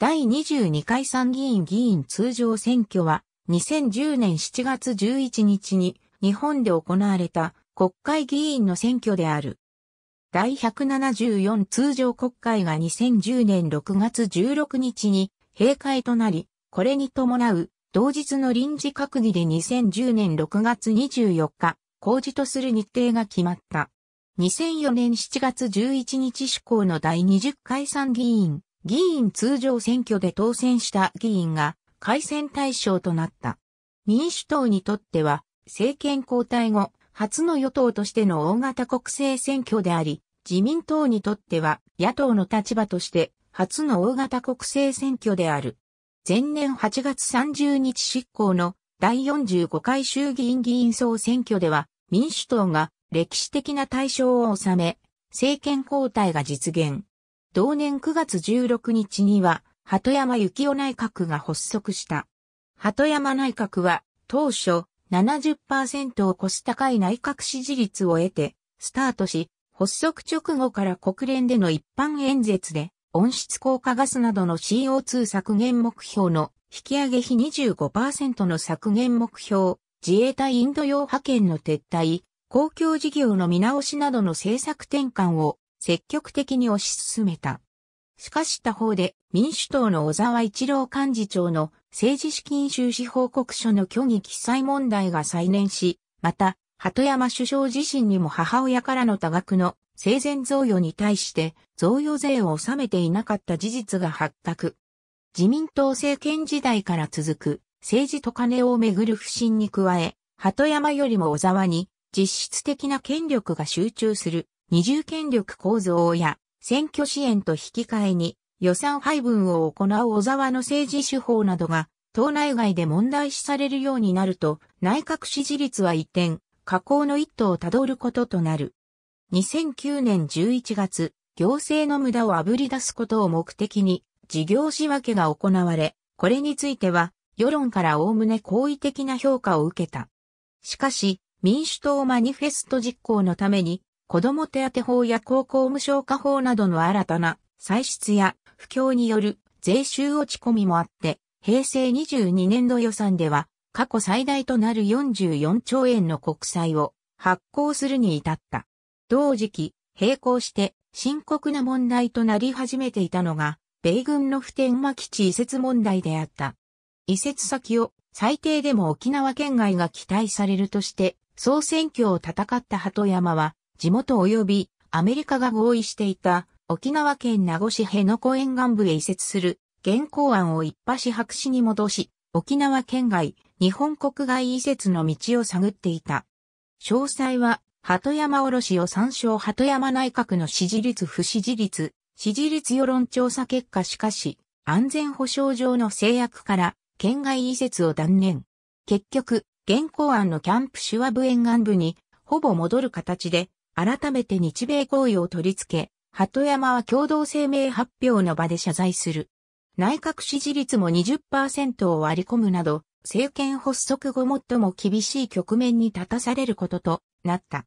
第22回参議院議員通常選挙は、2010年7月11日に日本で行われた国会議員の選挙である。第174通常国会が2010年6月16日に閉会となり、これに伴う同日の臨時閣議で2010年6月24日、公示とする日程が決まった。2004年7月11日施行の第20回参議院議員通常選挙で当選した議員が改選対象となった。民主党にとっては政権交代後、初の与党としての大型国政選挙であり、自民党にとっては野党の立場として初の大型国政選挙である。前年8月30日執行の第45回衆議院議員総選挙では民主党が歴史的な大勝を収め、政権交代が実現。同年9月16日には、鳩山幸男内閣が発足した。鳩山内閣は、当初70%を超す高い内閣支持率を得て、スタートし、発足直後から国連での一般演説で、温室効果ガスなどの CO2 削減目標の引き上げ比25%の削減目標、自衛隊インド洋派遣の撤退、公共事業の見直しなどの政策転換を積極的に推し進めた。しかし他方で民主党の小沢一郎幹事長の政治資金収支報告書の虚偽記載問題が再燃し、また、鳩山首相自身にも母親からの多額の生前贈与に対して贈与税を納めていなかった事実が発覚。自民党政権時代から続く政治と金をめぐる不信に加え、鳩山よりも小沢に実質的な権力が集中する二重権力構造や選挙支援と引き換えに予算配分を行う小沢の政治手法などが党内外で問題視されるようになると内閣支持率は一転、下降の一途をたどることとなる。2009年11月、行政の無駄をあぶり出すことを目的に事業仕分けが行われ、これについては世論からおおむね好意的な評価を受けた。しかし、民主党マニフェスト実行のために子供手当法や高校無償化法などの新たな歳出や不況による税収落ち込みもあって、平成22年度予算では過去最大となる44兆円の国債を発行するに至った。同時期、並行して深刻な問題となり始めていたのが、米軍の普天間基地移設問題であった。移設先を最低でも沖縄県外が期待されるとして、総選挙を戦った鳩山は、地元及びアメリカが合意していた沖縄県名護市辺野古沿岸部へ移設する現行案を一派白紙に戻し、沖縄県外、日本国外移設の道を探っていた。詳細は、鳩山卸を参照鳩山内閣の支持率不支持率、支持率世論調査結果しかし、安全保障上の制約から、県外移設を断念。結局、現行案のキャンプシュワブ沿岸部に、ほぼ戻る形で、改めて日米合意を取り付け、鳩山は共同声明発表の場で謝罪する。内閣支持率も20%を割り込むなど、政権発足後最も厳しい局面に立たされることとなった。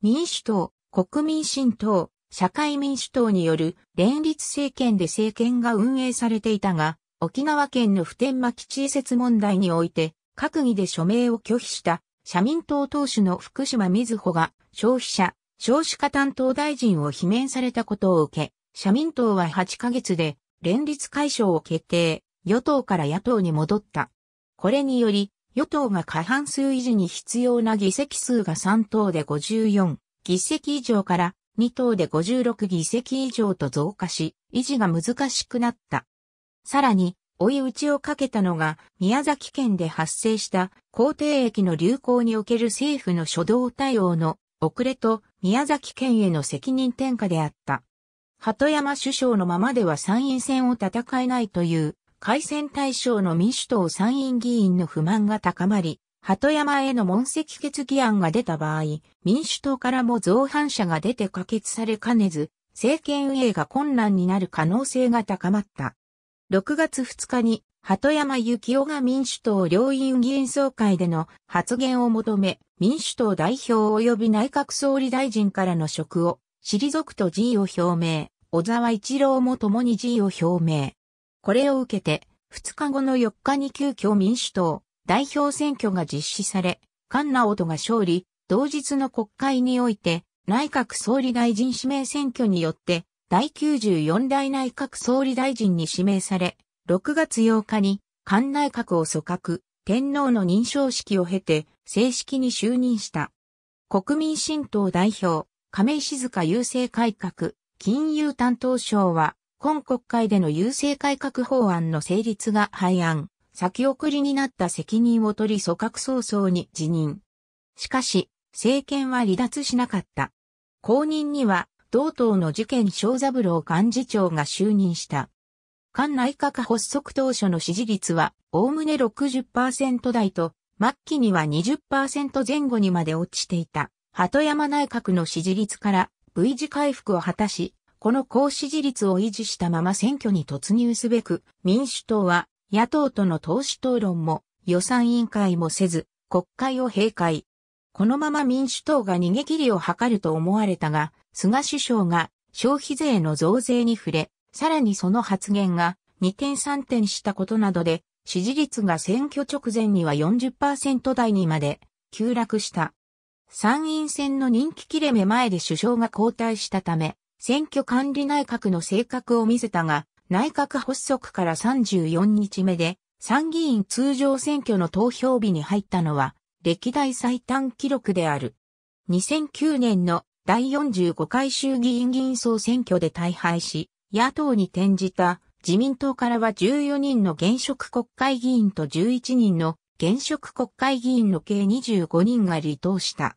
民主党、国民新党、社会民主党による連立政権で政権が運営されていたが、沖縄県の普天間基地移設問題において、閣議で署名を拒否した社民党党首の福島瑞穂が消費者、少子化担当大臣を罷免されたことを受け、社民党は8ヶ月で連立解消を決定、与党から野党に戻った。これにより、与党が過半数維持に必要な議席数が3党で54議席以上から2党で56議席以上と増加し、維持が難しくなった。さらに、追い打ちをかけたのが、宮崎県で発生した、皇帝駅の流行における政府の初動対応の遅れと、宮崎県への責任転嫁であった。鳩山首相のままでは参院選を戦えないという、改選対象の民主党参院議員の不満が高まり、鳩山への問責決議案が出た場合、民主党からも造反者が出て可決されかねず、政権運営が困難になる可能性が高まった。6月2日に鳩山幸男が民主党両院議員総会での発言を求め、民主党代表及び内閣総理大臣からの職を退くと辞意を表明、小沢一郎も共に辞意を表明。これを受けて、2日後の4日に急遽民主党代表選挙が実施され、菅直人が勝利、同日の国会において、内閣総理大臣指名選挙によって、第94代内閣総理大臣に指名され、6月8日に、館内閣を組閣、天皇の認証式を経て、正式に就任した。国民新党代表、亀井静香郵政改革、金融担当省は、今国会での郵政改革法案の成立が廃案、先送りになった責任を取り組閣早々に辞任。しかし、政権は離脱しなかった。後任には、同党の事件小三郎幹事長が就任した。菅内閣発足当初の支持率は、おおむね60%台と、末期には20%前後にまで落ちていた、鳩山内閣の支持率から V 字回復を果たし、この高支持率を維持したまま選挙に突入すべく、民主党は野党との党首討論も予算委員会もせず、国会を閉会。このまま民主党が逃げ切りを図ると思われたが、菅首相が消費税の増税に触れ、さらにその発言が2点3点したことなどで、支持率が選挙直前には40%台にまで急落した。参院選の人気切れ目前で首相が交代したため、選挙管理内閣の性格を見せたが、内閣発足から34日目で、参議院通常選挙の投票日に入ったのは、歴代最短記録である。2009年の第45回衆議院議員総選挙で大敗し、野党に転じた自民党からは14人の現職国会議員と11人の現職国会議員の計25人が離党した。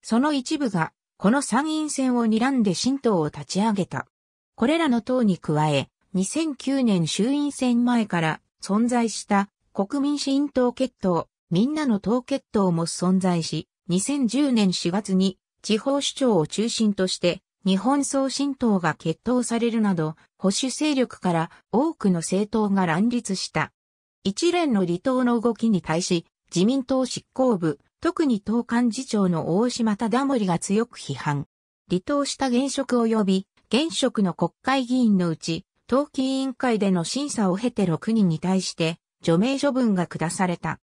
その一部が、この参院選を睨んで新党を立ち上げた。これらの党に加え、2009年衆院選前から存在した国民新党決闘、みんなの党決闘も存在し、2010年4月に地方首長を中心として日本総新党が決闘されるなど、保守勢力から多くの政党が乱立した。一連の離党の動きに対し、自民党執行部、特に党幹事長の大島忠盛が強く批判。離党した現職及び、現職の国会議員のうち、党紀委員会での審査を経て6人に対して、除名処分が下された。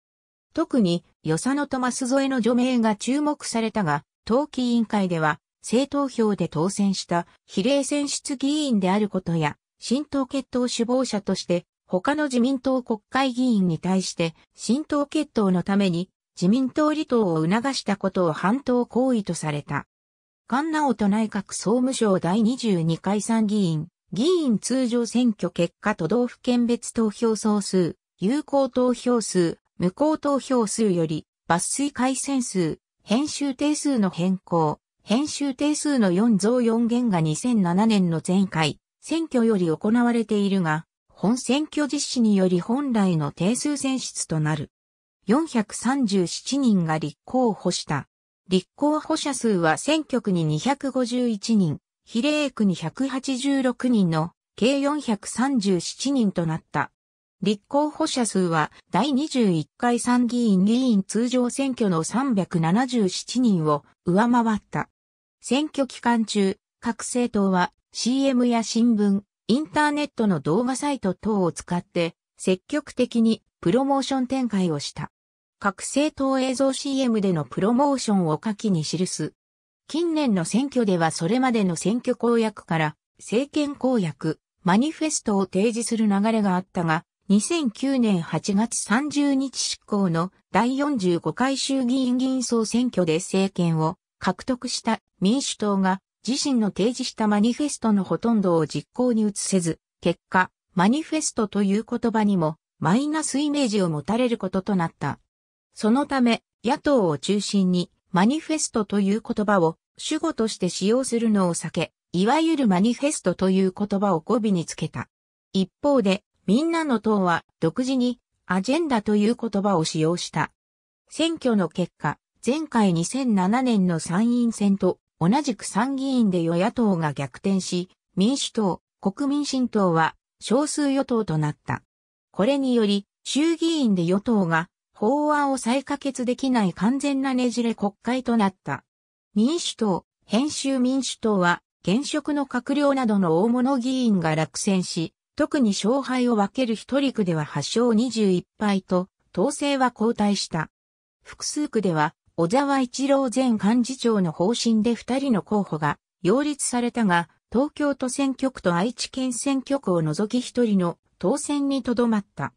特に、与謝野とス添の除名が注目されたが、党紀委員会では、政党票で当選した比例選出議員であることや、新党決闘首謀者として、他の自民党国会議員に対して、新党決闘のために自民党離党を促したことを反党行為とされた。菅直人内閣総務省第22回参議院、議員通常選挙結果都道府県別投票総数、有効投票数、無効投票数より、抜粋改選数、編集定数の変更、編集定数の4増4減が2007年の前回、選挙より行われているが、本選挙実施により本来の定数選出となる。437人が立候補した。立候補者数は選挙区に251人、比例区に186人の計437人となった。立候補者数は第21回参議院議員通常選挙の377人を上回った。選挙期間中、各政党は CM や新聞、インターネットの動画サイト等を使って積極的にプロモーション展開をした。各政党映像 CM でのプロモーションを下記に記す。近年の選挙ではそれまでの選挙公約から政権公約、マニフェストを提示する流れがあったが、2009年8月30日執行の第45回衆議院議員総選挙で政権を獲得した民主党が自身の提示したマニフェストのほとんどを実行に移せず、結果、マニフェストという言葉にもマイナスイメージを持たれることとなった。そのため、野党を中心にマニフェストという言葉を主語として使用するのを避け、いわゆるマニフェストという言葉を語尾につけた。一方で、みんなの党は独自にアジェンダという言葉を使用した。選挙の結果、前回2007年の参院選と同じく参議院で与野党が逆転し、民主党、国民新党は少数与党となった。これにより、衆議院で与党が法案を再可決できない完全なねじれ国会となった。民主党、編集民主党は、現職の閣僚などの大物議員が落選し、特に勝敗を分ける一人区では8勝21敗と、党勢は後退した。複数区では、小沢一郎前幹事長の方針で二人の候補が擁立されたが、東京都選挙区と愛知県選挙区を除き一人の当選にとどまった。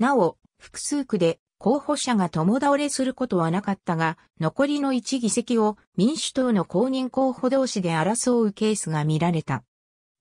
なお、複数区で候補者が共倒れすることはなかったが、残りの1議席を民主党の公認候補同士で争うケースが見られた。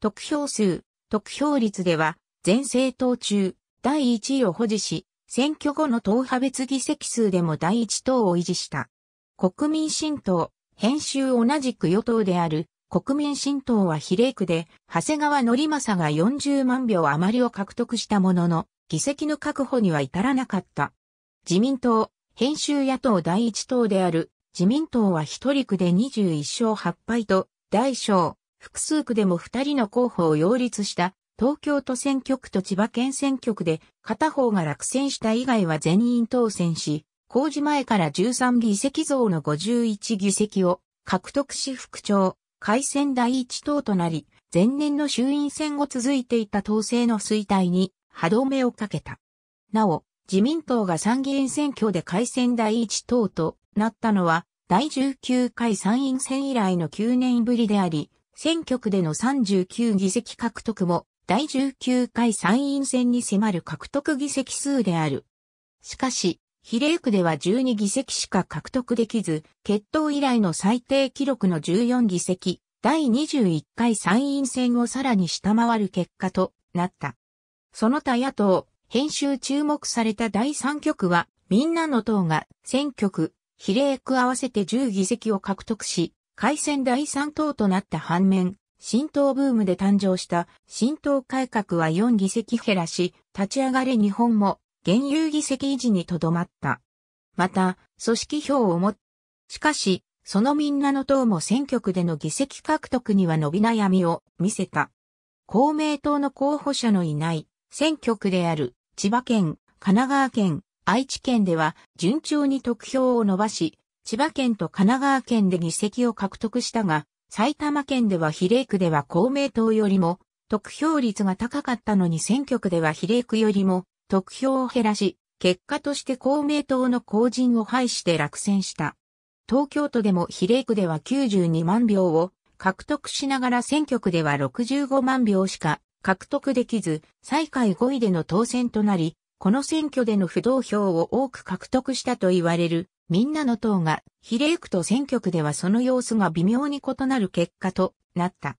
得票数、得票率では、全政党中、第1位を保持し、選挙後の党派別議席数でも第一党を維持した。国民新党、編集同じく与党である国民新党は比例区で、長谷川則政が40万票余りを獲得したものの、議席の確保には至らなかった。自民党、編集野党第一党である自民党は一人区で21勝8敗と、大小、複数区でも二人の候補を擁立した東京都選挙区と千葉県選挙区で片方が落選した以外は全員当選し、公示前から13議席増の51議席を獲得し副長、改選第一党となり、前年の衆院選後続いていた党勢の衰退に歯止めをかけた。なお、自民党が参議院選挙で改選第一党となったのは、第19回参院選以来の9年ぶりであり、選挙区での39議席獲得も第19回参院選に迫る獲得議席数である。しかし、比例区では12議席しか獲得できず、決闘以来の最低記録の14議席、第21回参院選をさらに下回る結果となった。その他野党、編集注目された第3局は、みんなの党が選挙区、比例区合わせて10議席を獲得し、改選第3党となった反面、新党ブームで誕生した新党改革は4議席減らし、立ち上がれ日本も現有議席維持にとどまった。また、組織票をも、しかし、そのみんなの党も選挙区での議席獲得には伸び悩みを見せた。公明党の候補者のいない選挙区である千葉県、神奈川県、愛知県では順調に得票を伸ばし、千葉県と神奈川県で議席を獲得したが、埼玉県では比例区では公明党よりも、得票率が高かったのに選挙区では比例区よりも、得票を減らし、結果として公明党の公人を排して落選した。東京都でも比例区では92万票を獲得しながら選挙区では65万票しか獲得できず、最下位5位での当選となり、この選挙での不動票を多く獲得したと言われるみんなの党が比例区と選挙区ではその様子が微妙に異なる結果となった。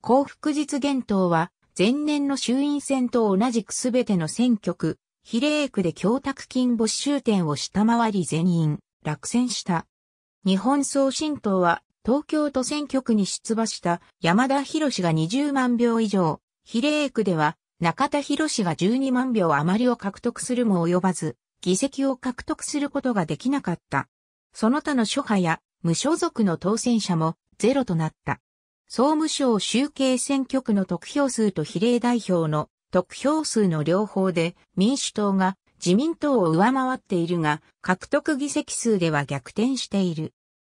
幸福実現党は前年の衆院選と同じくすべての選挙区、比例区で供託金没収点を下回り全員落選した。日本総新党は東京都選挙区に出馬した山田博士が20万票以上、比例区では中田博士が12万票余りを獲得するも及ばず、議席を獲得することができなかった。その他の諸派や無所属の当選者もゼロとなった。総務省集計選挙区の得票数と比例代表の得票数の両方で民主党が自民党を上回っているが獲得議席数では逆転している。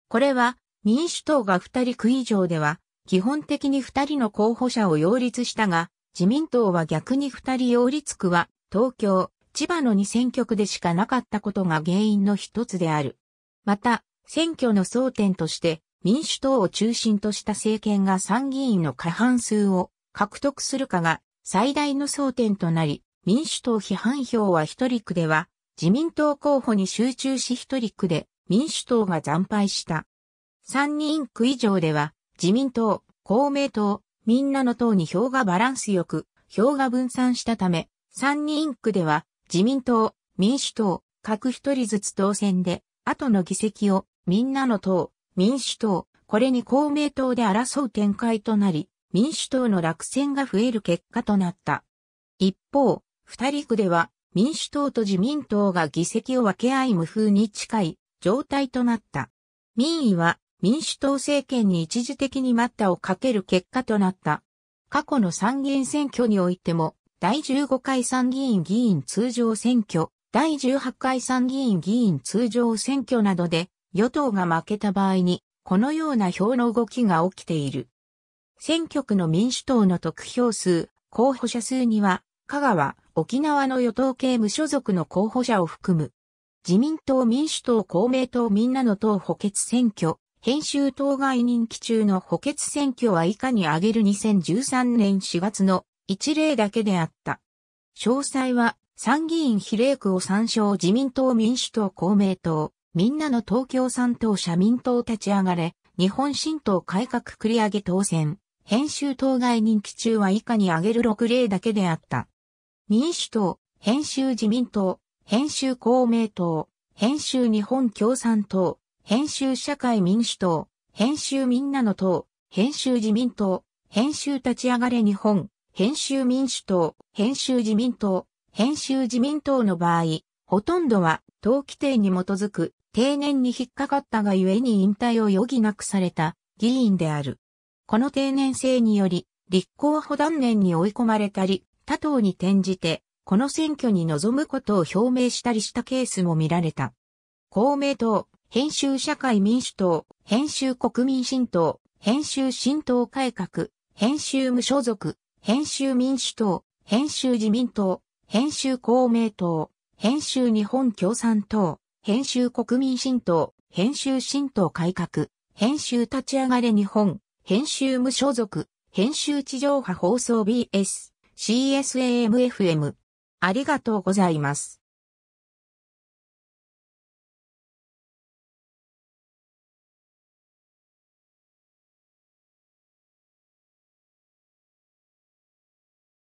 これは民主党が2人区以上では基本的に2人の候補者を擁立したが自民党は逆に2人擁立区は東京、千葉の2選挙区でしかなかったことが原因の一つである。また、選挙の争点として民主党を中心とした政権が参議院の過半数を獲得するかが最大の争点となり、民主党批判票は一人区では自民党候補に集中し一人区で民主党が惨敗した。三人区以上では自民党、公明党、みんなの党に票がバランスよく、票が分散したため、三人区では自民党、民主党、各一人ずつ当選で、後の議席を、みんなの党、民主党、これに公明党で争う展開となり、民主党の落選が増える結果となった。一方、二人区では、民主党と自民党が議席を分け合い無風に近い状態となった。民意は民主党政権に一時的に待ったをかける結果となった。過去の参議院選挙においても第15回参議院議員通常選挙、第18回参議院議員通常選挙などで、与党が負けた場合に、このような票の動きが起きている。選挙区の民主党の得票数、候補者数には、香川、沖縄の与党系無所属の候補者を含む、自民党民主党公明党みんなの党補欠選挙、編集当該任期中の補欠選挙は以下に挙げる2013年4月の一例だけであった。詳細は参議院比例区を参照自民党民主党公明党、みんなの東京三党社民党立ち上がれ、日本新党改革繰り上げ当選、編集当該任期中は以下に挙げる6例だけであった。民主党、編集自民党、編集公明党、編集日本共産党、編集社会民主党、編集みんなの党、編集自民党、編集立ち上がれ日本、編集民主党、編集自民党、編集自民党の場合、ほとんどは党規定に基づく定年に引っかかったがゆえに引退を余儀なくされた議員である。この定年制により、立候補断念に追い込まれたり、他党に転じて、この選挙に臨むことを表明したりしたケースも見られた。公明党、編集社会民主党、編集国民新党、編集新党改革、編集無所属、編集民主党、編集自民党、編集公明党、編集日本共産党、編集国民新党、編集新党改革、編集立ち上がれ日本、編集無所属、編集地上波放送 BS、CSAMFM。ありがとうございます。